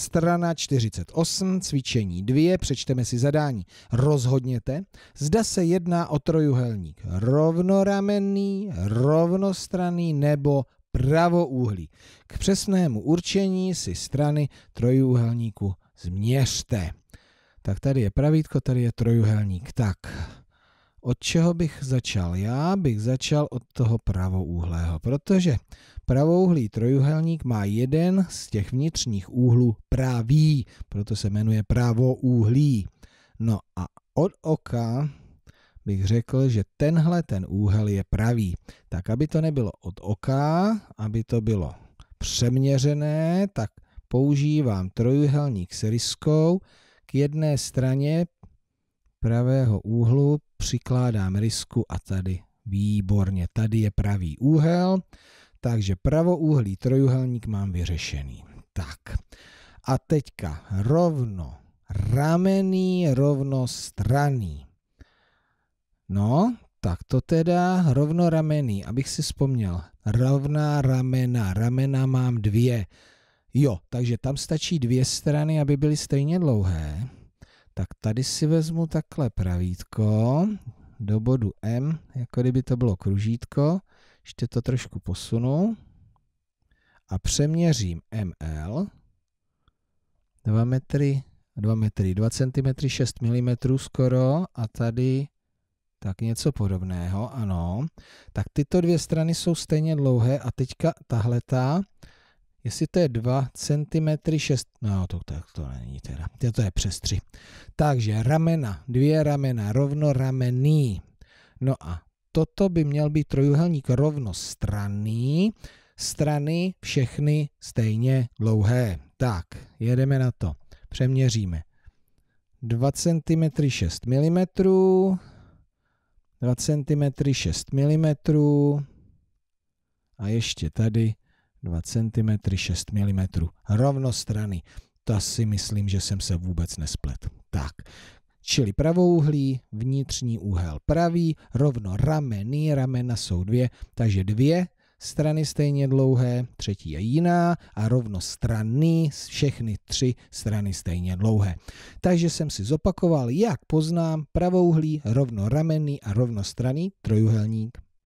Strana 48, cvičení 2, přečteme si zadání. Rozhodněte, zda se jedná o trojuhelník rovnoramenný, rovnostranný nebo pravoúhlý. K přesnému určení si strany trojuhelníku změřte. Tak tady je pravítko, tady je trojuhelník. Tak, od čeho bych začal? Já bych začal od toho pravouhlého, protože pravouhlý trojuhelník má jeden z těch vnitřních úhlů pravý, proto se jmenuje pravouhlý. No a od oka bych řekl, že tenhle ten úhel je pravý. Tak aby to nebylo od oka, aby to bylo přeměřené, tak používám trojuhelník s ryskou k jedné straně pravého úhlu přikládám rysku a tady. Výborně, tady je pravý úhel, takže pravouhlý trojuhelník mám vyřešený. Tak a teďka rovno ramený, rovno straný. No, tak to teda rovno ramený, abych si vzpomněl. Rovná ramena, ramena mám dvě. Jo, takže tam stačí dvě strany, aby byly stejně dlouhé. Tak tady si vezmu takhle pravítko do bodu M, jako kdyby to bylo kružítko. Ještě to trošku posunu a přeměřím ML 2 metry, 2 metry, 2 cm, 6 mm skoro a tady tak něco podobného, ano. Tak tyto dvě strany jsou stejně dlouhé a teďka ta Jestli to je 2 cm 6, no to tak to není teda, to je přes 3. Takže ramena, dvě ramena, rovno ramený. No a toto by měl být trojuhelník rovnostranný, strany všechny stejně dlouhé. Tak, jedeme na to. Přeměříme. 2 cm 6 mm, 2 cm 6 mm a ještě tady 2 cm, 6 mm, rovnostrany. To si myslím, že jsem se vůbec nesplet. Tak, čili pravouhlý, vnitřní úhel pravý, rovno rameny, ramena jsou dvě, takže dvě strany stejně dlouhé, třetí je jiná a rovno strany, všechny tři strany stejně dlouhé. Takže jsem si zopakoval, jak poznám pravouhlý, rovno ramenný a rovno strany trojuhelník.